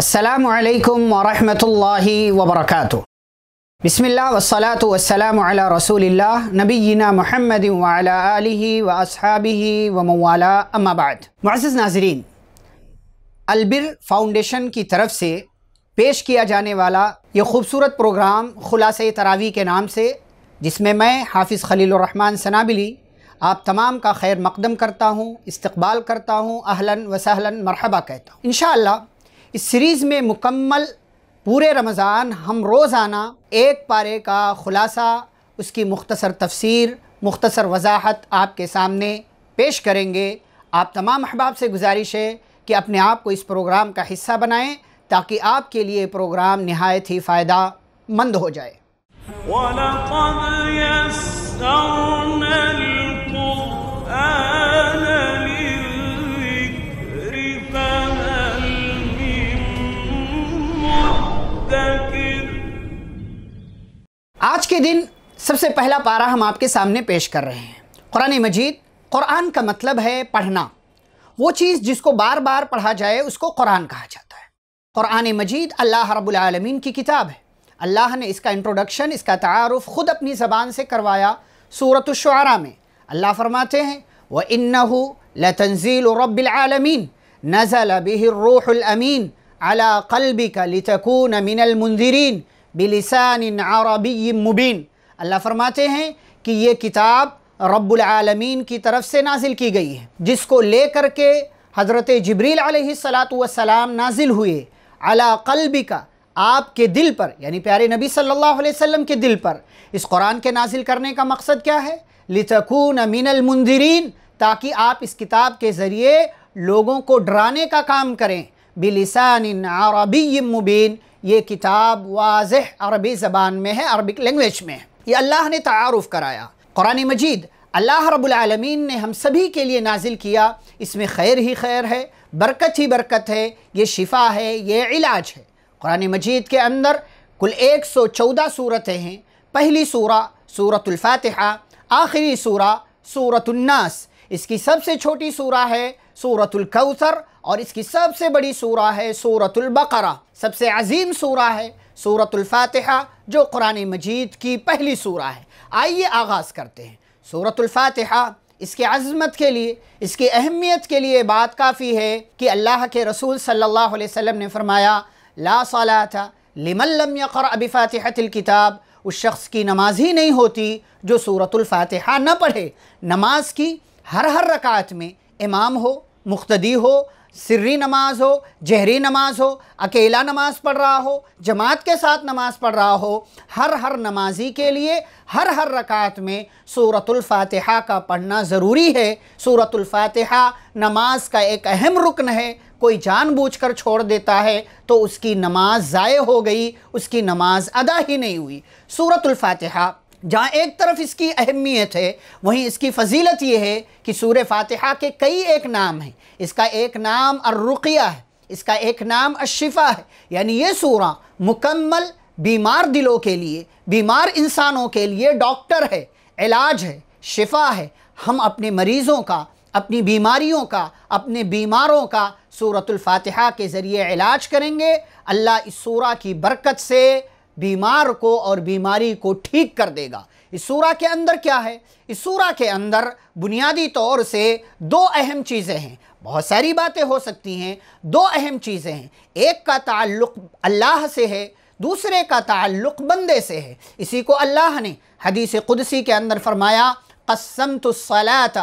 अस्सलाम वालेकुम वरहमतुल्लाहि वबरकातु बिस्मिल्लाह वस्सलातु वस्सलाम अला रसूलिल्लाह नबीना मोहम्मद वाला आलिहि व असहाबिहि व मवाला अम्मा बाद मुआज़ नाजरीन अलबिर फाउंडेशन की तरफ से पेश किया जाने वाला ये खूबसूरत प्रोग्राम खुलास तरावी के नाम से जिसमें मैं हाफिज़ खलीलरहमान सनाबिली आप तमाम का खैर मकदम करता हूँ इस्तबाल करता हूँ अहलन वसहलन मरहबा कहता हूँ इन इस सीरीज़ में मुकम्मल पूरे रमज़ान हम रोज़ाना एक पारे का ख़ुलासा उसकी मुख्तसर तफसीर मुख्तसर वजाहत आपके सामने पेश करेंगे आप तमाम अहबाब से गुजारिश है कि अपने आप को इस प्रोग्राम का हिस्सा बनाएं ताकि आपके लिए प्रोग्राम नहायत ही फ़ायदा मंद हो जाए के दिन सबसे पहला पारा हम आपके सामने पेश कर रहे हैं कुरान मजीद कुरान का मतलब है पढ़ना वो चीज़ जिसको बार बार पढ़ा जाए उसको कुरान कहा जाता है कुरान मजीद अल्लाह रबालमीन की किताब है अल्लाह ने इसका इंट्रोडक्शन इसका तारफ़ ख़ुद अपनी ज़बान से करवाया सूरत शुरा में अल्लाह फरमाते हैं व इन्नहु लतनज़ील रबालमीन नज़ल बिह रूहमीन अला कल्बिक लितकून मिनल बिलिसान अरबी मुबीन अल्लाह फरमाते हैं कि ये किताब रब्लमीन की तरफ से नाजिल की गई है जिसको ले कर के हज़रत जबरील सलाम नाजिल हुए अला कल्बी का आपके दिल पर यानी प्यारे नबी सल्लल्लाहु अलैहि वसल्लम के दिल पर इस कुरान के नाजिल करने का मकसद क्या है लितकून मिनल मुंदिरीन ताकि आप इस किताब के ज़रिए लोगों को डराने का काम करें बिलिसान अरबी मुबीन ये किताब वाज अरबी ज़बान में है अरबिक लैंग्वेज में है ये अल्लाह ने तारफ़ कराया कुरान मजीद अल्लाह रबालमीन ने हम सभी के लिए नाजिल किया इसमें खैर ही खैर है बरकत ही बरकत है ये शिफा है ये इलाज है कुरान मजीद के अंदर कुल एक सौ चौदह सूरतें हैं पहली सूरा सूरतुल्फ़ातहा आखिरी सूरा सूरतुल्नास इसकी सबसे छोटी सूरा है सूरतुल्कौसर और इसकी सबसे बड़ी सूरा है सूरतुल बकरा सबसे अजीम सूरा है सूरतुल फातिहा जो कुरान मजीद की पहली सूरा है आइए आगाज़ करते हैं सूरतुल फातिहा इसके अजमत के लिए इसकी अहमियत के लिए बात काफ़ी है कि अल्लाह के रसूल सल्लल्लाहु अलैहि वसल्लम ने फरमाया ला सला था लिमल्लम यकर अबी फ़ातिहतिल किताब उस शख्स की नमाज ही नहीं होती जो सूरतुल फातिहा न पढ़े नमाज की हर हर रकात में इमाम हो मुख्तदी हो सिर्री नमाज हो जहरी नमाज हो अकेला नमाज पढ़ रहा हो जमात के साथ नमाज पढ़ रहा हो हर हर नमाजी के लिए हर हर रकात में सूरतुल्फ़ातिहा का पढ़ना ज़रूरी है सूरतुल्फ़ातिहा नमाज का एक अहम रुकन है कोई जानबूझकर छोड़ देता है तो उसकी नमाज ज़ाय हो गई उसकी नमाज अदा ही नहीं हुई सूरतुल्फ़ातिहा जहाँ एक तरफ इसकी अहमियत है वहीं इसकी फजीलत ये है कि सूर फातिहा के कई एक नाम हैं इसका एक नाम अर्रुकिया है इसका एक नाम अशिफा है यानी ये सूर मुकम्मल बीमार दिलों के लिए बीमार इंसानों के लिए डॉक्टर है इलाज है शिफा है हम अपने मरीज़ों का अपनी बीमारियों का अपने बीमारों का फातिहा के ज़रिए इलाज करेंगे अल्लाह इस सूरा की बरकत से बीमार को और बीमारी को ठीक कर देगा इस सूरा के अंदर क्या है इस सूरा के अंदर बुनियादी तौर से दो अहम चीज़ें हैं बहुत सारी बातें हो सकती हैं दो अहम चीज़ें हैं एक का ताल्लुक अल्लाह से है दूसरे का ताल्लुक बंदे से है इसी को अल्लाह ने हदीस कुदसी के अंदर फरमाया कसम तो सलात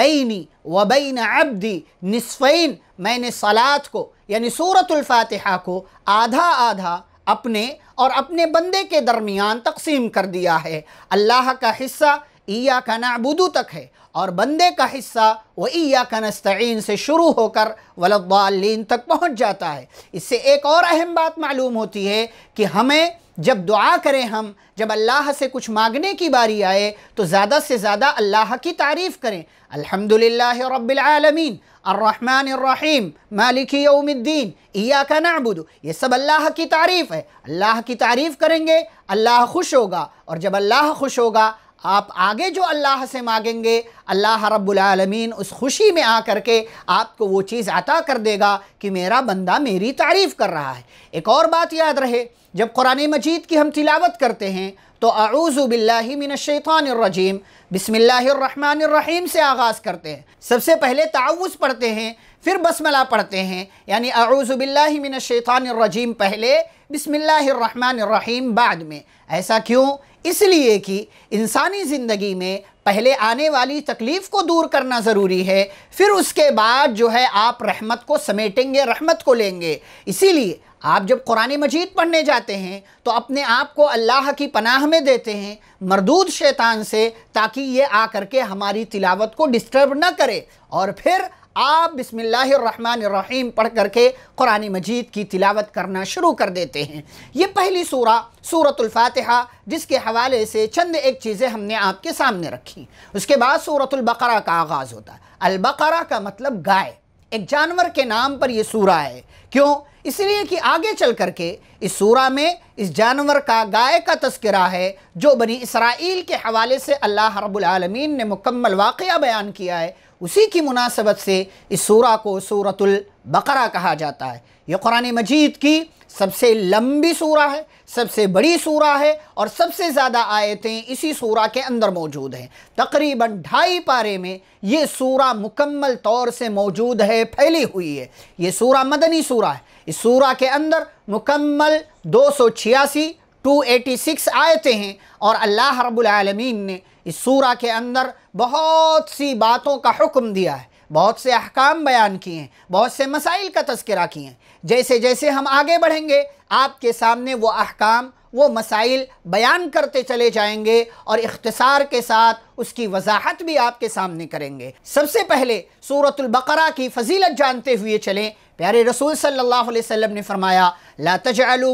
बैनी व बैन अब्दी नसफ़ैन मैंने सलात को यानी सूरतुल्फ़ातिहा को आधा आधा अपने और अपने बंदे के दरमियान तकसीम कर दिया है अल्लाह का हिस्सा ईया का नाबुदू तक है और बंदे का हिस्सा व ईया का नस्तीन से शुरू होकर वलद्दालीन तक पहुँच जाता है इससे एक और अहम बात मालूम होती है कि हमें जब दुआ करें हम जब अल्लाह से कुछ मांगने की बारी आए तो ज़्यादा से ज़्यादा अल्लाह की तारीफ़ करें अल्हम्दुलिल्लाह रब्बिलआलमीन अर्रहमान अर्रहीम मालिक यौमिद्दीन ईया का नाबुदू ये सब अल्लाह की तारीफ़ है अल्लाह की तारीफ़ करेंगे अल्लाह खुश होगा और जब अल्लाह खुश होगा आप आगे जो अल्लाह से मांगेंगे अल्लाह रब्बुलमीन उस खुशी में आ के आपको वो चीज़ अता कर देगा कि मेरा बंदा मेरी तारीफ़ कर रहा है एक और बात याद रहे जब कुरान मजीद की हम तिलावत करते हैं तो आऊज़ुबिल्लिमिनशैतानरजीम बसमीम से आगाज़ करते हैं सबसे पहले ताउज़ पढ़ते हैं फिर बसमला पढ़ते हैं यानी आऊज़ुबिल्लिमिनशैतानरजीम पहले बिसमिल्लर बाद में ऐसा क्यों इसलिए कि इंसानी ज़िंदगी में पहले आने वाली तकलीफ़ को दूर करना ज़रूरी है फिर उसके बाद जो है आप रहमत को समेटेंगे रहमत को लेंगे इसीलिए आप जब कुरान मजीद पढ़ने जाते हैं तो अपने आप को अल्लाह की पनाह में देते हैं मरदूद शैतान से ताकि ये आ करके हमारी तिलावत को डिस्टर्ब ना करे और फिर आप बिसमीम पढ़ करके कुरान मजीद की तिलावत करना शुरू कर देते हैं ये पहली सूरा सूरतुल्फातहा जिसके हवाले से चंद एक चीज़ें हमने आपके सामने रखी उसके बाद सूरतुल्बकरा का आगाज़ होता है अलबकरा का मतलब गाय एक जानवर के नाम पर यह सूरा है क्यों इसलिए कि आगे चल करके इस सूरा में इस जानवर का गाय का तस्करा है जो बनी इसराइल के हवाले से अल्लाह रब्बुल रबालमीन ने मुकम्मल वाक़ बयान किया है उसी की मुनासबत से इस सूरा को सूरतुल बकरा कहा जाता है ये कुरान मजीद की सबसे लंबी सूरा है सबसे बड़ी सूरा है और सबसे ज़्यादा आयतें इसी सूरा के अंदर मौजूद हैं तकरीबन ढाई पारे में ये सूरा मुकम्मल तौर से मौजूद है फैली हुई है ये सूरा मदनी सूरा है इस सूरा के अंदर मुकम्मल दो सौ छियासी टू एटी सिक्स आयतें हैं और अल्लाह रब्बुल रबालमीन ने इस सूरा के अंदर बहुत सी बातों का हुक्म दिया है बहुत से अहकाम बयान किए हैं बहुत से मसाइल का तस्करा किए हैं जैसे जैसे हम आगे बढ़ेंगे आपके सामने वो अहकाम वो मसाइल बयान करते चले जाएंगे और इख्तसार के साथ उसकी वजाहत भी आपके सामने करेंगे सबसे पहले सूरतुल्बकरा की फजीलत जानते हुए चलें प्यारे रसूल सल्लल्लाहु अलैहि वसल्लम ने फरमाया ला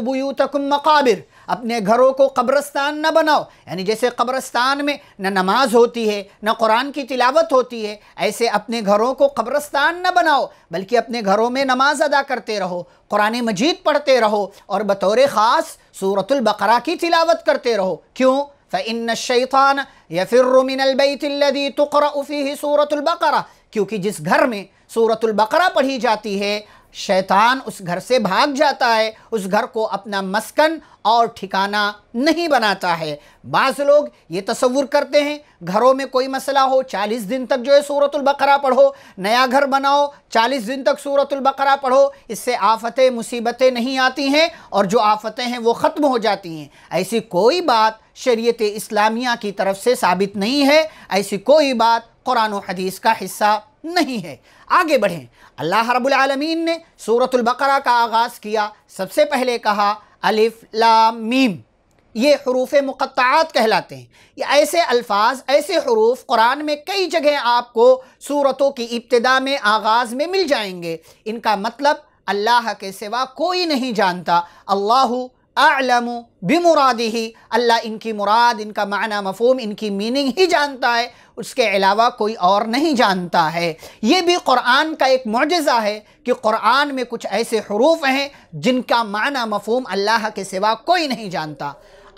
बुयूतकुम मकाबिर अपने घरों को कब्रस्तान न बनाओ यानी जैसे कब्रस्तान में न नमाज होती है न कुरान की तिलावत होती है ऐसे अपने घरों को कब्रस्तान न बनाओ बल्कि अपने घरों में नमाज अदा करते रहो कुरान मजीद पढ़ते रहो और बतौर ख़ास सूरतुल्बकरा की तिलावत करते रहो क्यों फ़िन शैतान या फिर मिनलबैतलदी तुकर ही सूरतुल्बकरा क्योंकि जिस घर में सूरतुल्बकरा पढ़ी जाती है शैतान उस घर से भाग जाता है उस घर को अपना मस्कन और ठिकाना नहीं बनाता है बाज़ लोग ये तस्वुर करते हैं घरों में कोई मसला हो चालीस दिन तक जो है सूरतुल्बकरा पढ़ो नया घर बनाओ चालीस दिन तक सूरतुल्बकरा पढ़ो इससे आफतें मुसीबतें नहीं आती हैं और जो आफतें हैं वो ख़त्म हो जाती हैं ऐसी कोई बात शरीयत इस्लामिया की तरफ से साबित नहीं है ऐसी कोई बात कुरान हदीस का हिस्सा नहीं है आगे बढ़ें अल्लाह रबालमीन ने सूरतुल बकरा का आगाज़ किया सबसे पहले कहा अलिफ लाम मीम ये हरूफ मुक़ात कहलाते हैं ये ऐसे अल्फाज ऐसे हरूफ कुरान में कई जगह आपको सूरतों की इब्तदा में आगाज़ में मिल जाएंगे इनका मतलब अल्लाह के सिवा कोई नहीं जानता अल्लाह आलम मुरादी ही अल्लाह इनकी मुराद इनका माना मफहम इनकी मीनिंग ही जानता है उसके अलावा कोई और नहीं जानता है ये भी कुरान का एक मुजज़ा है कि कुरान में कुछ ऐसे हरूफ हैं जिनका माना मफहम अल्लाह के सिवा कोई नहीं जानता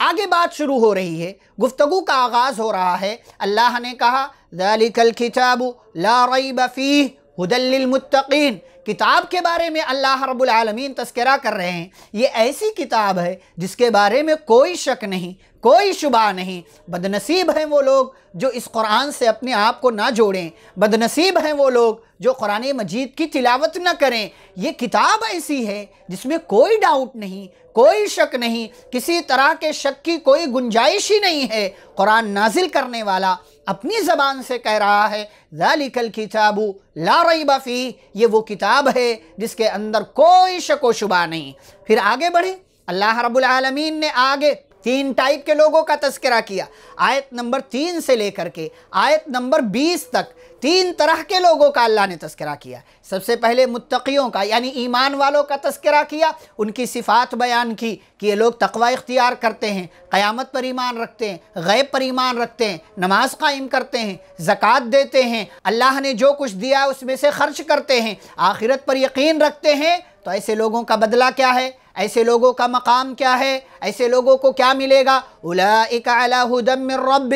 आगे बात शुरू हो रही है गुफ्तु का आगाज़ हो रहा है अल्लाह ने कहा दलिकल खिचाबू ला रई बफ़ी हदलमतकीन किताब के बारे में अल्लाह रबालमीन तस्करा कर रहे हैं ये ऐसी किताब है जिसके बारे में कोई शक नहीं कोई शुबा नहीं बदनसीब हैं वो लोग जो इस कुरान से अपने आप को ना जोड़ें बदनसीब हैं वो लोग जो कुरान मजीद की तिलावत ना करें ये किताब ऐसी है जिसमें कोई डाउट नहीं कोई शक नहीं किसी तरह के शक की कोई गुंजाइश ही नहीं है कुरान नाजिल करने वाला अपनी ज़बान से कह रहा है जालिकल किताबू ला रही बफ़ी ये वो किताब है जिसके अंदर कोई शको शुबा नहीं फिर आगे बढ़े अल्लाह रब्बुल रबालमीन ने आगे तीन टाइप के लोगों का तस्करा किया आयत नंबर तीन से लेकर के आयत नंबर बीस तक तीन तरह के लोगों का अल्लाह ने तस्करा किया सबसे पहले मुत्तकियों का यानी ईमान वालों का तस्करा किया उनकी सिफात बयान की कि ये लोग तकवा इख्तियार करते हैं क़यामत पर ईमान रखते हैं गैब पर ईमान रखते हैं नमाज कायम करते हैं ज़क़़त देते हैं अल्लाह ने जो कुछ दिया उसमें से खर्च करते हैं आखिरत पर यकीन रखते हैं तो ऐसे लोगों का बदला क्या है ऐसे लोगों का मकाम क्या है ऐसे लोगों को क्या मिलेगा उलादमरब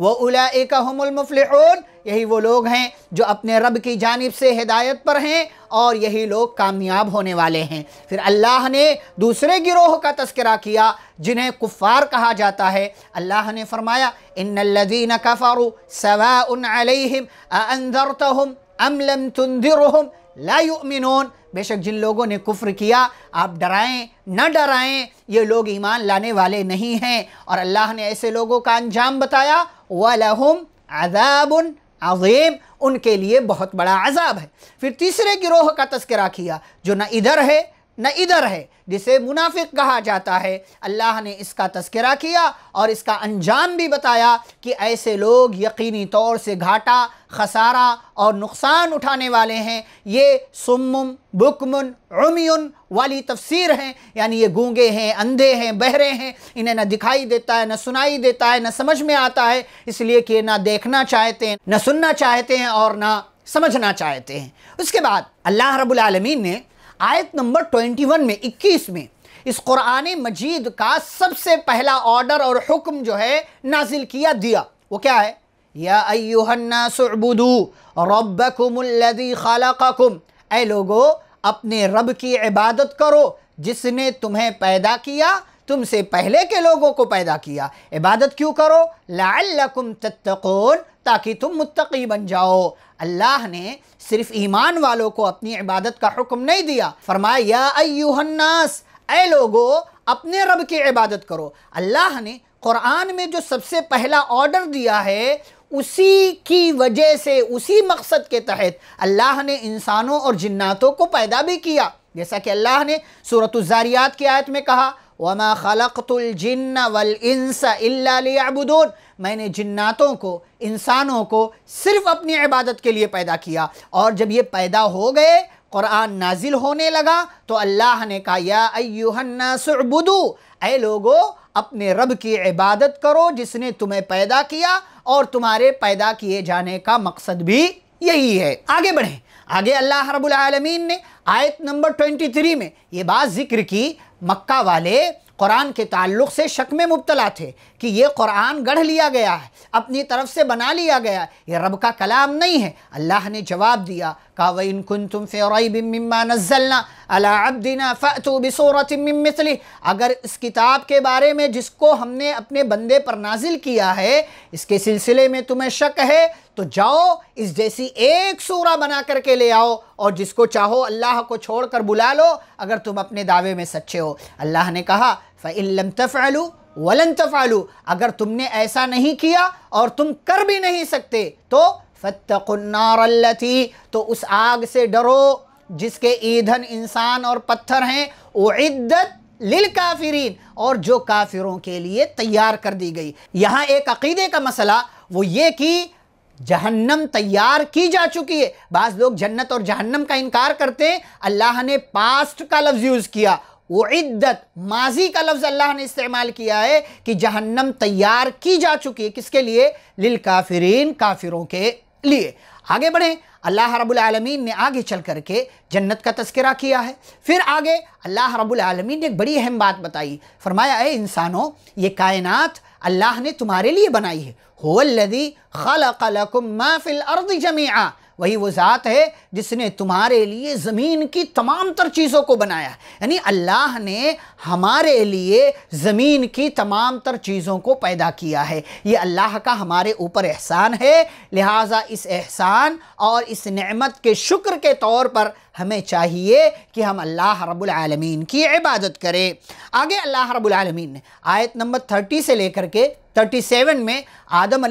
व उलामफलून यही वो लोग हैं जो अपने रब की जानब से हिदायत पर हैं और यही लोग कामयाब होने वाले हैं फिर अल्लाह ने दूसरे गिरोह का तस्करा किया जिन्हें कुफ़ार कहा जाता है अल्लाह ने फरमाया इन कफ़ारू सवा उन अम लम लायुमिनून बेशक जिन लोगों ने कुफ्र किया आप डराएं न डराएं ये लोग ईमान लाने वाले नहीं हैं और अल्लाह ने ऐसे लोगों का अंजाम बताया वहम अजाबन अजीम उनके लिए बहुत बड़ा अजाब है फिर तीसरे गिरोह का तस्करा किया जो ना इधर है न इधर है जिसे मुनाफिक कहा जाता है अल्लाह ने इसका तस्करा किया और इसका अंजाम भी बताया कि ऐसे लोग यकीनी तौर से घाटा खसारा और नुकसान उठाने वाले हैं ये सुमुम बुकमन उमियन वाली तफसीर हैं यानी ये गूंगे हैं अंधे हैं बहरे हैं इन्हें ना दिखाई देता है ना सुनाई देता है ना समझ में आता है इसलिए कि ना देखना चाहते हैं ना सुनना चाहते हैं और ना समझना चाहते हैं उसके बाद अल्लाह रब्बुल रबालमीन ने आयत नंबर 21 में 21 में इस कुरान मजीद का सबसे पहला ऑर्डर और हुक्म जो है नाजिल किया दिया वो क्या है या अयुहन्नासबुदू लोगो अपने रब की इबादत करो जिसने तुम्हें पैदा किया तुमसे पहले के लोगों को पैदा किया इबादत क्यों करो लाकुम तत्कोन ताकि तुम मुतकी बन जाओ अल्लाह ने सिर्फ ईमान वालों को अपनी इबादत का हुक्म नहीं दिया फरमाया अयुहन्नास ए लोगो अपने रब की इबादत करो अल्लाह ने कुरान में जो सबसे पहला ऑर्डर दिया है उसी की वजह से उसी मकसद के तहत अल्लाह ने इंसानों और जन्नातों को पैदा भी किया जैसा कि अल्लाह ने सूरत जारियात की आयत में कहा वमा खलकतुलजन्न वल इंस मैंने जिन्नातों को इंसानों को सिर्फ अपनी इबादत के लिए पैदा किया और जब ये पैदा हो गए क़ुरान नाजिल होने लगा तो अल्लाह ने कहा या अयुहन्नासबुदू ए लोगो अपने रब की इबादत करो जिसने तुम्हें पैदा किया और तुम्हारे पैदा किए जाने का मकसद भी यही है आगे बढ़ें आगे अल्लाह रबालमीन ने आयत नंबर 23 में ये बात जिक्र की मक्का वाले कुरान के ताल्लुक से शक में मुबतला थे कि ये कुरान गढ़ लिया गया है अपनी तरफ से बना लिया गया ये रब का कलाम नहीं है अल्लाह ने जवाब दिया का वह कुन तुम फ़िमा नज़लना अला अब्दिना मिसली अगर इस किताब के बारे में जिसको हमने अपने बंदे पर नाजिल किया है इसके सिलसिले में तुम्हें शक है तो जाओ इस जैसी एक सूरा बना करके ले आओ और जिसको चाहो अल्लाह को छोड़कर बुला लो अगर तुम अपने दावे में सच्चे हो अल्लाह ने कहा फ़िल्लम तफ़ालू वलन तफ़ालू अगर तुमने ऐसा नहीं किया और तुम कर भी नहीं सकते तो फ़तनारती तो उस आग से डरो जिसके ईंधन इंसान और पत्थर हैं उद्दत लिल काफिरीन और जो काफिरों के लिए तैयार कर दी गई यहाँ एक अकीदे का मसला वो ये कि जहन्नम तैयार की जा चुकी है बाज़ लोग जन्नत और जहन्नम का इनकार करते हैं अल्लाह ने पास्ट का लफ्ज़ यूज़ किया वो इद्दत माजी का लफ्ज़ अल्लाह ने इस्तेमाल किया है कि जहन्नम तैयार की जा चुकी है किसके लिए लिल काफिरीन काफिरों के लिए आगे बढ़ें अल्लाह रब्बुल आलमीन ने आगे चल करके जन्नत का तस्करा किया है फिर आगे अल्लाह रब्बुल आलमीन ने एक बड़ी अहम बात बताई फरमाया इंसानों ये कायनात अल्लाह ने तुम्हारे लिए बनाई है होदी महफिल अर्द जमीआ वही वो ज़ात है जिसने तुम्हारे लिए ज़मीन की तमाम तर चीज़ों को बनाया यानी अल्लाह ने हमारे लिए ज़मीन की तमाम तर चीज़ों को पैदा किया है ये अल्लाह का हमारे ऊपर एहसान है लिहाजा इस एहसान और इस नमत के शुक्र के तौर पर हमें चाहिए कि हम अल्लाह रब्बुल आलमीन की इबादत करें आगे अल्लाह रब्बुल आलमीन ने आयत नंबर थर्टी से लेकर के थर्टी सेवन में आदम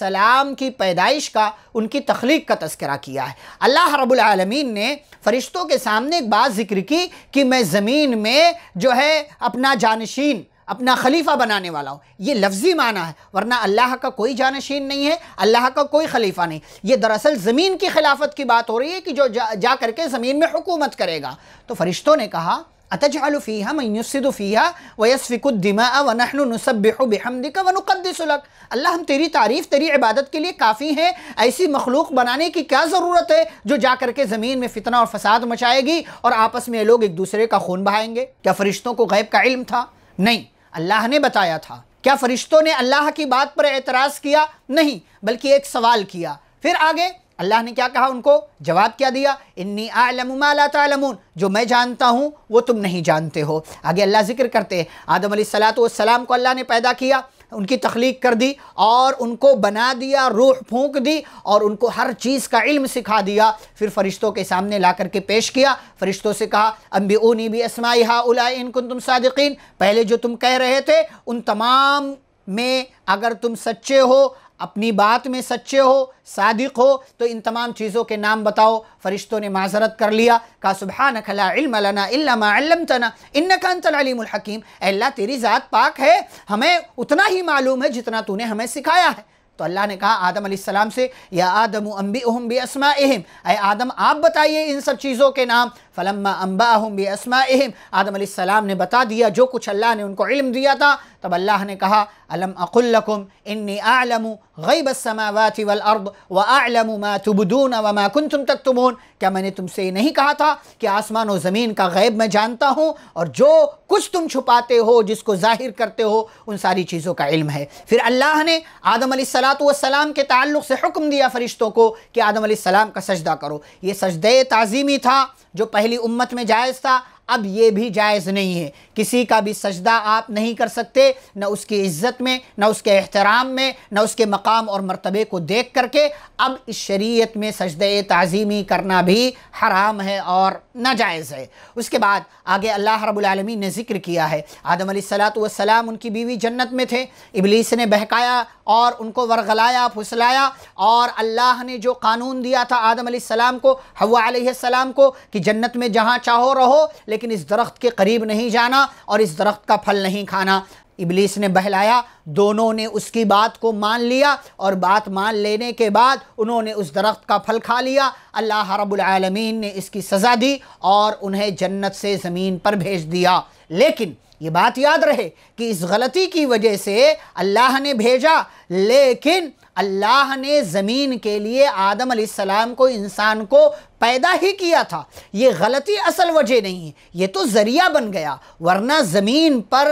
सलाम की पैदाइश का उनकी तख्लीक का तस्करा किया है अल्लाह रबालमीन ने फ़रिश्तों के सामने एक बात ज़िक्र की कि मैं ज़मीन में जो है अपना जानशीन अपना खलीफा बनाने वाला हूँ ये लफ्ज़ी माना है वरना अल्लाह का कोई जानशीन नहीं है अल्लाह का कोई खलीफा नहीं ये दरअसल ज़मीन की खिलाफत की बात हो रही है कि जो जा, जा करके ज़मीन में हुकूमत करेगा तो फरिश्तों ने कहा अतजालफ़िया मैसदफ़िया वयसफ़िकुद्दिमा वनहनुसबिहमदिका वनुक़दसलक अल्लाह हम तेरी तारीफ़ तेरी इबादत के लिए काफ़ी है ऐसी मखलूक बनाने की क्या ज़रूरत है जो जा कर के ज़मीन में फ़ितना और फसाद मचाएगी और आपस में लोग एक दूसरे का खून बहाएंगे क्या फ़रिश्तों को गैब का इल्म था नहीं अल्लाह ने बताया था क्या फरिश्तों ने अल्लाह की बात पर एतराज़ किया नहीं बल्कि एक सवाल किया फिर आगे अल्लाह ने क्या कहा उनको जवाब क्या दिया इन्नी आलमुमाला जो मैं जानता हूँ वो तुम नहीं जानते हो आगे अल्लाह जिक्र करते हैं आदम सलात वसलाम को अल्लाह ने पैदा किया उनकी तख्लीक कर दी और उनको बना दिया रूह फूंक दी और उनको हर चीज़ का इल्म सिखा दिया फिर फ़रिश्तों के सामने ला करके पेश किया फ़रिश्तों से कहा अम्बिऊनी भी असमाई हा उला इनकुन तुम सादिकीन पहले जो तुम कह रहे थे उन तमाम में अगर तुम सच्चे हो अपनी बात में सच्चे हो सादिक हो तो इन तमाम चीज़ों के नाम बताओ फरिश्तों ने माजरत कर लिया का सुबह नखला इल्मलना तना इन हकीम अल्लाह तेरी ज़ात पाक है हमें उतना ही मालूम है जितना तूने हमें सिखाया है तो अल्लाह ने कहा आदम सलाम से या आदम अम्बी अहम बी असमा अहम अय आदम आप बताइए इन सब चीज़ों के नाम फलम्मा अम्बा अहम बी असमा अहम आदम सलाम ने बता दिया जो कुछ अल्लाह ने उनको इल्म दिया था तब अल्लाह ने कहा अलम अकुल्लकुम इन्नी आलमू गईब समावाति वल अर्द व आलमु मा तुबदून व मा कुंतुम तुम तक तुमून क्या मैंने तुमसे ये नहीं कहा था कि आसमान और ज़मीन का गैब मैं जानता हूँ और जो कुछ तुम छुपाते हो जिसको जाहिर करते हो उन सारी चीज़ों का इल्म है फिर अल्लाह ने आदम सलाम के ताल्लुक़ से हुक्म दिया फ़रिश्तों को कि आदम सलाम का सजदा करो ये सजद तज़ीमी था जो पहली उम्मत में जायज़ था अब ये भी जायज़ नहीं है किसी का भी सजदा आप नहीं कर सकते न उसकी इज़्ज़त में न उसके एहतराम में न उसके मकाम और मरतबे को देख करके अब इस शरीयत में सजद तज़ीमी करना भी हराम है और नाजायज़ है उसके बाद आगे अल्लाह रबालमी ने ज़िक्र किया है आदम सलाम उनकी बीवी जन्नत में थे इबलीस ने बहकाया और उनको वरगलाया फुसलाया और अल्लाह ने जो कानून दिया था आदम सलाम को हवा सलाम को कि जन्नत में जहाँ चाहो रहो लेकिन इस दरख्त के करीब नहीं जाना और इस दरख्त का फल नहीं खाना इबलीस ने बहलाया दोनों ने उसकी बात को मान लिया और बात मान लेने के बाद उन्होंने उस दरख्त का फल खा लिया अल्लाह रबालमीन ने इसकी सज़ा दी और उन्हें जन्नत से ज़मीन पर भेज दिया लेकिन ये बात याद रहे कि इस गलती की वजह से अल्लाह ने भेजा लेकिन अल्लाह ने ज़मीन के लिए आदम सलाम को इंसान को पैदा ही किया था ये गलती असल वजह नहीं है ये तो ज़रिया बन गया वरना ज़मीन पर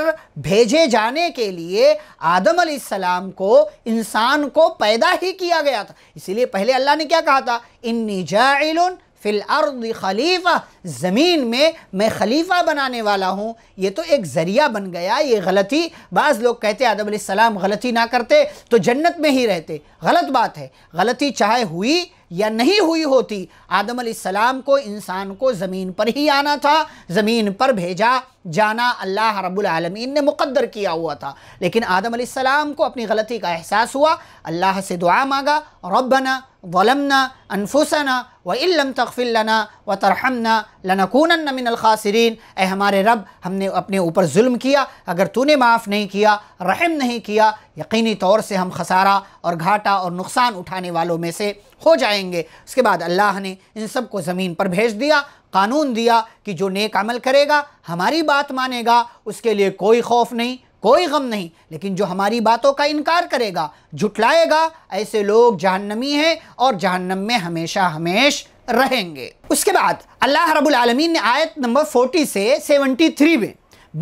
भेजे जाने के लिए आदम सलाम को इंसान को पैदा ही किया गया था इसीलिए पहले अल्लाह ने क्या कहा था इन्नी जाइल फिल अर्द खलीफा ज़मीन में मैं खलीफा बनाने वाला हूँ ये तो एक ज़रिया बन गया ये गलती बाज़ लोग कहते आदम सलाम गलती ना करते तो जन्नत में ही रहते गलत बात है गलती चाहे हुई या नहीं हुई होती आदम सलाम को इंसान को ज़मीन पर ही आना था ज़मीन पर भेजा जाना अल्लाह रब्बुल ने मुकद्दर किया हुआ था लेकिन आदम सलाम को अपनी गलती का एहसास हुआ अल्लाह से दुआ मांगा रबना वलमना अनफुसना व इलम तखफ़िलना व तरहमना लनकून मिनलखासरीन ए हमारे रब हमने अपने ऊपर जुल्म किया अगर तूने माफ़ नहीं किया रहम नहीं किया यकीनी तौर से हम खसारा और घाटा और नुकसान उठाने वालों में से हो जाएंगे उसके बाद अल्लाह ने इन सब को ज़मीन पर भेज दिया कानून दिया कि जो नेक अमल करेगा हमारी बात मानेगा उसके लिए कोई खौफ नहीं कोई गम नहीं लेकिन जो हमारी बातों का इनकार करेगा झुटलाएगा ऐसे लोग जहन्नमी हैं और जहन्नम में हमेशा हमेश रहेंगे उसके बाद अल्लाह रब्बुल आलमीन ने आयत नंबर 40 से 73 में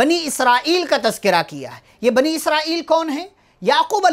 बनी इसराइल का तस्करा किया है ये बनी इसराइल कौन है याकूब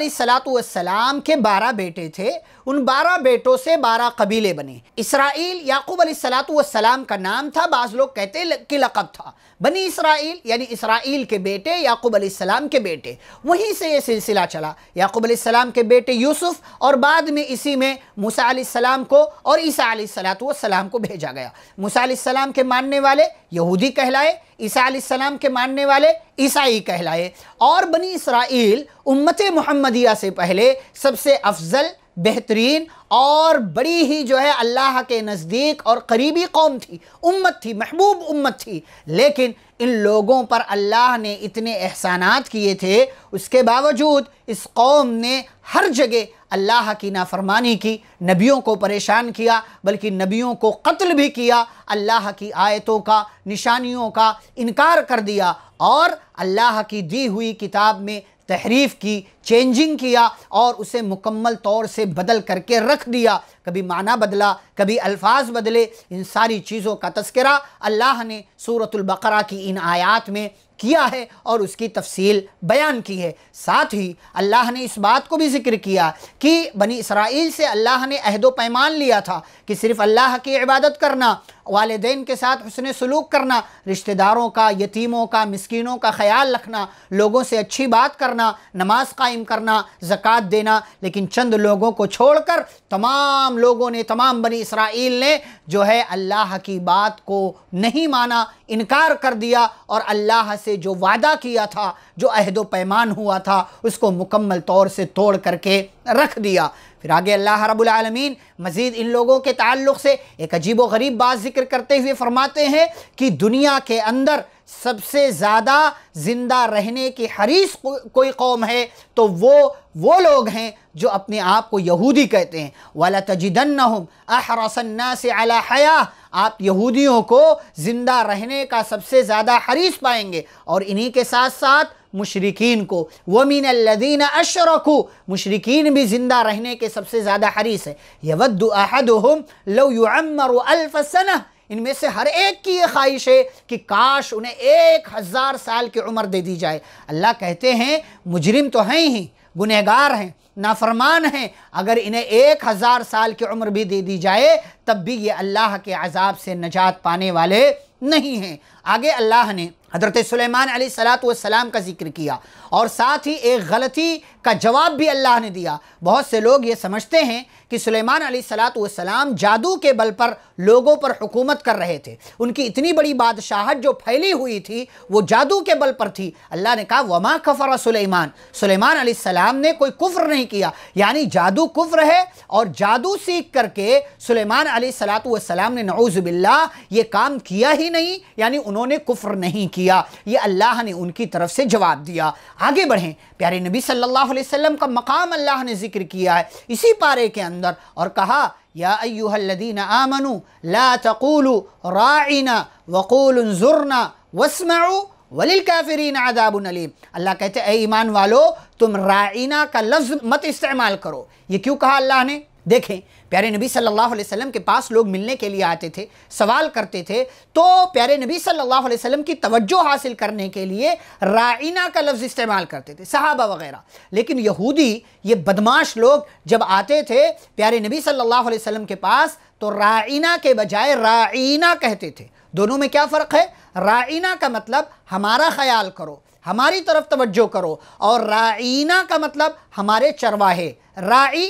सलाम के बारह बेटे थे उन बारह बेटों से बारह कबीले बने इसराइल याकूब सलाम का नाम था बाज़ लोग कहते कि लकब था बनी इसराइल यानी इसराइल के बेटे याकूब अलैहिस्सलाम के बेटे वहीं से ये सिलसिला चला याकूब अलैहिस्सलाम के बेटे यूसुफ और बाद में इसी में मूसा अलैहिस्सलाम को और ईसा अलैहिस्सलाम को भेजा गया मूसा अलैहिस्सलाम के मानने वाले यहूदी कहलाए ईसा सलाम के मानने वाले ईसाई कहलाए और बनी इसराइल उम्मत मोहम्मदिया से पहले सबसे अफजल बेहतरीन और बड़ी ही जो है अल्लाह के नज़दीक और करीबी कौम थी उम्मत थी महबूब उम्मत थी लेकिन इन लोगों पर अल्लाह ने इतने एहसानात किए थे उसके बावजूद इस कौम ने हर जगह अल्लाह की नाफरमानी की नबियों को परेशान किया बल्कि नबियों को कत्ल भी किया अल्लाह की आयतों का निशानियों का इनकार कर दिया और अल्लाह की दी हुई किताब में तहरीफ की चेंजिंग किया और उसे मुकम्मल तौर से बदल करके रख दिया कभी माना बदला कभी अल्फाज बदले इन सारी चीज़ों का तस्करा अल्लाह ने सूरतुल्बकरा की इन आयात में किया है और उसकी तफसील बयान की है साथ ही अल्लाह ने इस बात को भी जिक्र किया कि बनी इसराइल से अल्लाह ने अहदो पैमान लिया था कि सिर्फ़ अल्लाह की इबादत करना वालदेन के साथ हसन सलूक करना रिश्तेदारों का यतीमों का मस्किनों का ख्याल रखना लोगों से अच्छी बात करना नमाज कायम करना ज़क़़त देना लेकिन चंद लोगों को छोड़ कर तमाम लोगों ने तमाम बनी इसराइल ने जो है अल्लाह की बात को नहीं माना इनकार कर दिया और अल्लाह से जो वादा किया था जो अहदो पैमान हुआ था उसको मुकम्मल तौर से तोड़ करके रख दिया फिर आगे अल्लाह रबालमीन मज़ीद इन लोगों के ताल्लुक़ से एक अजीब व गरीब बात ज़िक्र करते हुए फ़रमाते हैं कि दुनिया के अंदर सबसे ज़्यादा ज़िंदा रहने की हरीस कोई कौम है तो वो वो लोग हैं जो अपने आप को यहूदी कहते हैं वाला तजिदन अहरसन्ना से अला हया आप यहूदियों को ज़िंदा रहने का सबसे ज़्यादा हरीस पाएंगे और इन्हीं के साथ साथ मुशरकिन को वमीन लदीन अशरकू मुशरकिन भी ज़िंदा रहने के सबसे ज़्यादा हरीस है यवद्दु अहदुहुम हम युअम्मरु अमर सनह इनमें से हर एक की ये ख्वाहिश है कि काश उन्हें एक हज़ार साल की उम्र दे दी जाए अल्लाह कहते हैं मुजरिम तो हैं ही गुनहगार हैं नाफरमान हैं अगर इन्हें एक हज़ार साल की उम्र भी दे दी जाए तब भी ये अल्लाह के अजाब से नजात पाने वाले नहीं है आगे अल्लाह ने हज़रत सुलेमान सलात वसलाम का जिक्र किया और साथ ही एक गलती का जवाब भी अल्लाह ने दिया बहुत से लोग ये समझते हैं कि सुलेमान सलात वसलाम जादू के बल पर लोगों पर हुकूमत कर रहे थे उनकी इतनी बड़ी बादशाहत जो फैली हुई थी वो जादू के बल पर थी अल्लाह ने कहा वमा कफ़र सलेमान सलेमान सलाम ने कोई कुफ्र नहीं किया यानी जादू कुफ्र है और जादू सीख करके सलेमान सलात वसलाम ने नौज़बिल्ला ये काम किया ही नहीं यानी उन्होंने कुफ्र नहीं किया ये अल्लाह ने उनकी तरफ से जवाब दिया आगे बढ़ें प्यारे नबी सल्लल्लाहु अलैहि वसल्लम का मकाम अल्लाह ने जिक्र किया है इसी पारे के अंदर और कहा या अयुहदीन आमनु ला तकूलु राइना वक़ूल जुर्ना वसमाऊ वलिल काफरीन आदाबन अलीम अल्लाह कहते हैं ईमान वालो तुम राइना का लफ्ज़ मत इस्तेमाल करो ये क्यों कहा अल्लाह ने देखें प्यारे नबी सल्लल्लाहु अलैहि वसल्लम के पास लोग मिलने के लिए आते थे सवाल करते थे तो प्यारे नबी सल्लल्लाहु अलैहि वसल्लम की तवज्जो हासिल करने के लिए राइना का लफ्ज़ इस्तेमाल करते थे सहाबा वगैरह लेकिन यहूदी ये बदमाश लोग जब आते थे प्यारे नबी सल्लल्लाहु अलैहि वसल्लम के पास तो राइना के बजाय राइना कहते थे दोनों में क्या फ़र्क है राइना का मतलब हमारा ख्याल करो हमारी तरफ तवज्जो करो और राइना का मतलब हमारे चरवाहे राई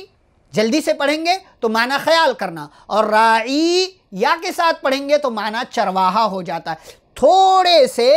जल्दी से पढ़ेंगे तो माना ख्याल करना और राई या के साथ पढ़ेंगे तो माना चरवाहा हो जाता है थोड़े से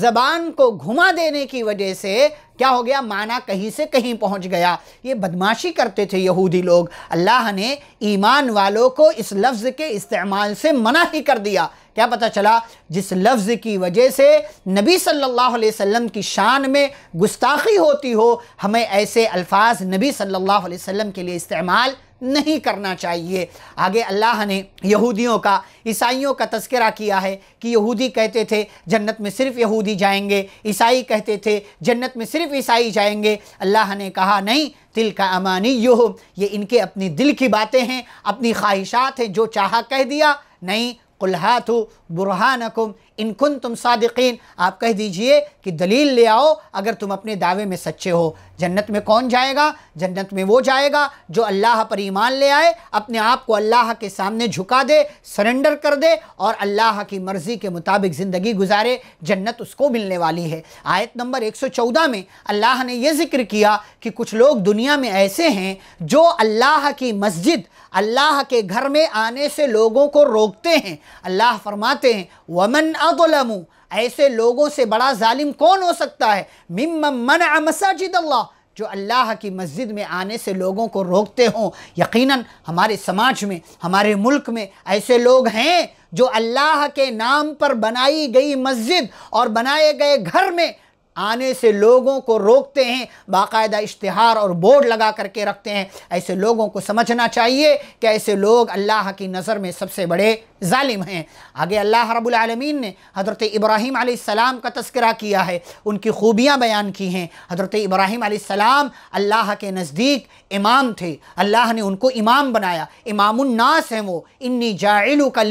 जबान को घुमा देने की वजह से क्या हो गया माना कहीं से कहीं पहुंच गया ये बदमाशी करते थे यहूदी लोग अल्लाह ने ईमान वालों को इस लफ्ज़ के इस्तेमाल से मना ही कर दिया क्या पता चला जिस लफ्ज़ की वजह से नबी सल्लल्लाहु अलैहि वसल्लम की शान में गुस्ताखी होती हो हमें ऐसे अल्फाज नबी सल्लल्लाहु अलैहि वसल्लम के लिए इस्तेमाल नहीं करना चाहिए आगे अल्लाह ने यहूदियों का ईसाइयों का तस्करा किया है कि यहूदी कहते थे जन्नत में सिर्फ यहूदी जाएंगे ईसाई कहते थे जन्नत में सिर्फ ईसाई जाएंगे अल्लाह ने कहा नहीं दिल का अमानी यो ये इनके अपनी दिल की बातें हैं अपनी ख्वाहिशात हैं जो चाहा कह दिया नहीं कुल्हातु बुरहानकुम इनकुन तुम सादिकीन आप कह दीजिए कि दलील ले आओ अगर तुम अपने दावे में सच्चे हो जन्नत में कौन जाएगा जन्नत में वो जाएगा जो अल्लाह पर ईमान ले आए अपने आप को अल्लाह के सामने झुका दे सरेंडर कर दे और अल्लाह की मर्ज़ी के मुताबिक ज़िंदगी गुजारे जन्नत उसको मिलने वाली है आयत नंबर 114 में अल्लाह ने यह जिक्र किया कि कुछ लोग दुनिया में ऐसे हैं जो अल्लाह की मस्जिद अल्लाह के घर में आने से लोगों को रोकते हैं अल्लाह फरमाते हैं वमन अदलमू ऐसे लोगों से बड़ा ालिम कौन हो सकता है मिम मन मसाजिद अल्लाह जो अल्लाह की मस्जिद में आने से लोगों को रोकते हों यकीनन हमारे समाज में हमारे मुल्क में ऐसे लोग हैं जो अल्लाह के नाम पर बनाई गई मस्जिद और बनाए गए घर में आने से लोगों को रोकते हैं बाकायदा इश्तहार और बोर्ड लगा करके रखते हैं ऐसे लोगों को समझना चाहिए कि ऐसे लोग अल्लाह की नज़र में सबसे बड़े ालिम हैं आगे अल्लाह रबालमीन ने हज़रत इब्राहीम आसमाम का तस्करा किया है उनकी खूबियाँ बयान की हैं हज़रत इब्राहीम आसमाम अल्लाह के नज़दीक इमाम थे अल्लाह ने उनको इमाम बनाया इमामन्नास हैं वो इन्नी जाइलु का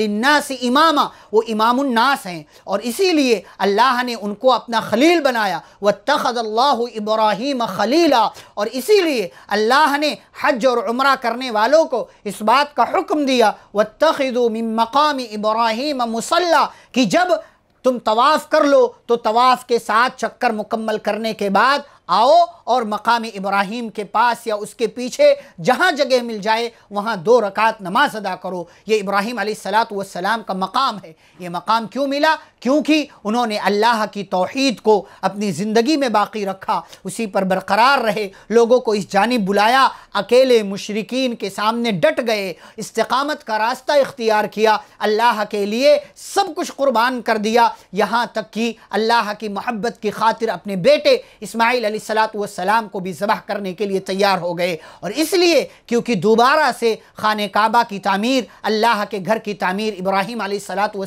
इमामा वो इमामन्नास हैं और इसीलिए अल्लाह ने उनको अपना खलील बनाया फरमाया व तखल्ला इब्राहिम खलीला और इसीलिए अल्लाह ने हज और उम्र करने वालों को इस बात का हुक्म दिया व तखिदुम मकाम इब्राहिम मुसल्ला कि जब तुम तवाफ़ कर लो तो तवाफ़ के साथ चक्कर मुकम्मल करने के बाद आओ और मकाम इब्राहिम के पास या उसके पीछे जहाँ जगह मिल जाए वहाँ दो रकात नमाज अदा करो ये इब्राहिम सलाम का मकाम है ये मकाम क्यों मिला क्योंकि उन्होंने अल्लाह की तोहद को अपनी ज़िंदगी में बाकी रखा उसी पर बरकरार रहे लोगों को इस जानब बुलाया अकेले मुशरकिन के सामने डट गए इस्तकामत का रास्ता इख्तियार किया अल्लाह के लिए सब कुछ कुर्बान कर दिया यहाँ तक कि अल्लाह की मोहब्बत की खातिर अपने बेटे इसमाइल सलाम को भी ज़बह करने के लिए तैयार हो गए और इसलिए क्योंकि दोबारा से खान काबा की तमीर अल्लाह के घर की तमीर इब्राहिम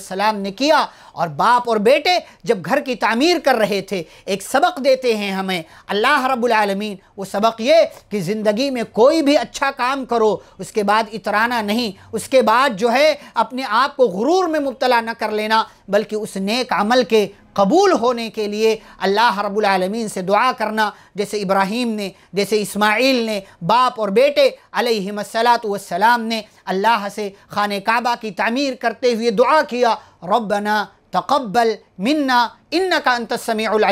सलाम ने किया और बाप और बेटे जब घर की तमीर कर रहे थे एक सबक देते हैं हमें अल्लाह रबालमीन वो सबक ये कि ज़िंदगी में कोई भी अच्छा काम करो उसके बाद इतराना नहीं उसके बाद जो है अपने आप को गुरूर में मुबतला न कर लेना बल्कि उस नेक अमल के कबूल होने के लिए अल्लाह रबालमीन से दुआ करना जैसे इब्राहीम ने जैसे इस्माइल ने बाप और बेटे अलहमसलातम ने अल्लाह से खान काबा की तमीर करते हुए दुआ किया रबना तकबल मिन्ना इन्ना का अंतसमीम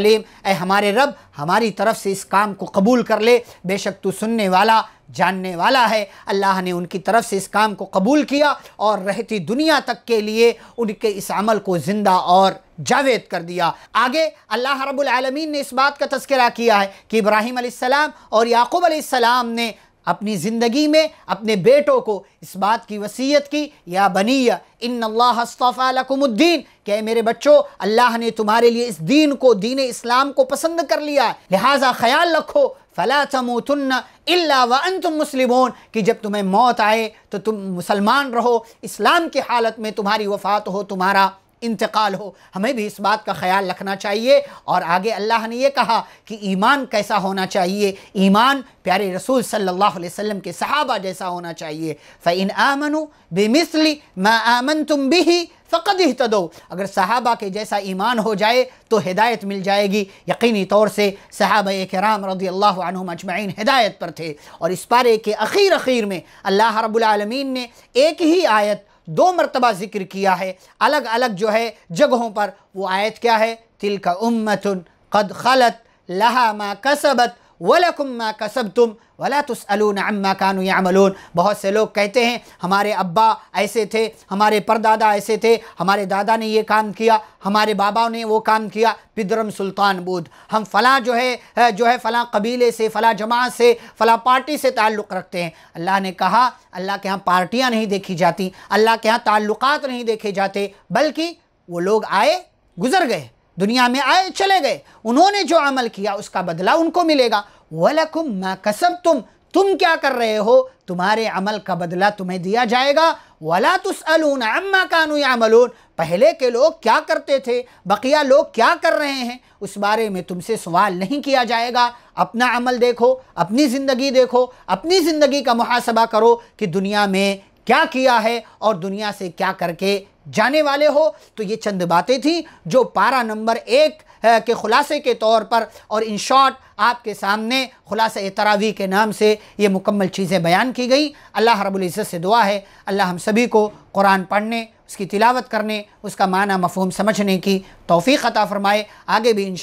ए हमारे रब हमारी तरफ से इस काम को कबूल कर ले बेशक तू सुनने वाला जानने वाला है अल्लाह ने उनकी तरफ से इस काम को कबूल किया और रहती दुनिया तक के लिए उनके इस अमल को ज़िंदा और जावेद कर दिया आगे अल्लाह रब्बुल आलमीन ने इस बात का तस्करा किया है कि इब्राहिम सलाम और याकूब सलाम ने अपनी ज़िंदगी में अपने बेटों को इस बात की वसीयत की या बनिया इन अल्लाहफ़ालकुमुद्दीन क्या मेरे बच्चों अल्लाह ने तुम्हारे लिए इस दीन को दीन इस्लाम को पसंद कर लिया लिहाजा ख्याल रखो فلا تموتن الا وانتم مسلمون کہ جب تمہیں موت آئے تو تم مسلمان رہو اسلام کی حالت میں تمہاری وفات ہو تمہارا انتقال ہو ہمیں بھی اس بات کا خیال لکھنا چاہیے اور آگے اللہ نے یہ کہا کہ ایمان کیسا ہونا چاہیے ایمان پیارے رسول صلی اللہ علیہ وسلم کے صحابہ جیسا ہونا چاہیے فَإِنْ آمَنُوا بِمِثْلِ مَا آمَنْتُمْ بِهِ फ़कद तदो अगर सहाबा के जैसा ईमान हो जाए तो हिदायत मिल जाएगी यकीनी तौर से एक कराम रौदी अल्लाह अजमैन हिदायत पर थे और इस पारे के अखीर अखीर में अल्लाह रबालमीन ने एक ही आयत दो मरतबा ज़िक्र किया है अलग अलग जो है जगहों पर वो आयत क्या है तिल का उम्मत कद खलत लहा मा कसबत वलकुम मा कसब तुम वला तुसअलून अम्मा कानू यामलून बहुत से लोग कहते हैं हमारे अब्बा ऐसे थे हमारे परदादा ऐसे थे हमारे दादा ने ये काम किया हमारे बाबा ने वो काम किया पिदरम सुल्तान बुद्ध हम फ़लाँ जो है जो है फ़लाँ कबीले से फ़लाँ जमात से फ़लाँ पार्टी से ताल्लुक़ रखते हैं अल्लाह ने कहा अल्लाह के यहाँ पार्टियाँ नहीं देखी जाती अल्लाह के यहाँ ताल्लुक़ात नहीं देखे जाते बल्कि वो लोग आए गुज़र गए दुनिया में आए चले गए उन्होंने जो अमल किया उसका बदला उनको मिलेगा वलकुम मा कसब तुम तुम क्या कर रहे हो तुम्हारे अमल का बदला तुम्हें दिया जाएगा वला तुसअलून अम्मा कानू यामलून पहले के लोग क्या करते थे बकिया लोग क्या कर रहे हैं उस बारे में तुमसे सवाल नहीं किया जाएगा अपना अमल देखो अपनी ज़िंदगी देखो अपनी ज़िंदगी का मुहासबा करो कि दुनिया में क्या किया है और दुनिया से क्या करके जाने वाले हो तो ये चंद बातें थी जो पारा नंबर एक के ख़ुलासे के तौर पर और इन शॉर्ट आपके सामने खुलासा तरावी के नाम से ये मुकम्मल चीज़ें बयान की गई अल्लाह रबुल्ज़त से दुआ है अल्लाह हम सभी को कुरान पढ़ने इसकी तिलावत करने उसका माना मफहम समझने की तोफ़ी अता फ़रमाए आगे भी इन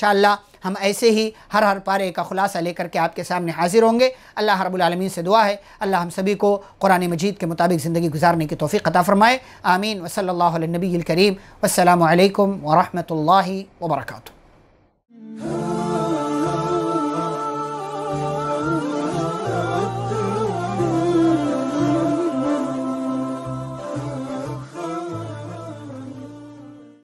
हम ऐसे ही हर हर पारे का खुलासा लेकर के आपके सामने हाजिर होंगे अल्लाह हरबालमीन से दुआ है अल्लाह हम सभी को कुरान मजीद के मुताबिक ज़िंदगी गुजारने की तोफ़ी अता फ़रमाए आमीन वसल नबी करीम वसलम वरहमल वर्का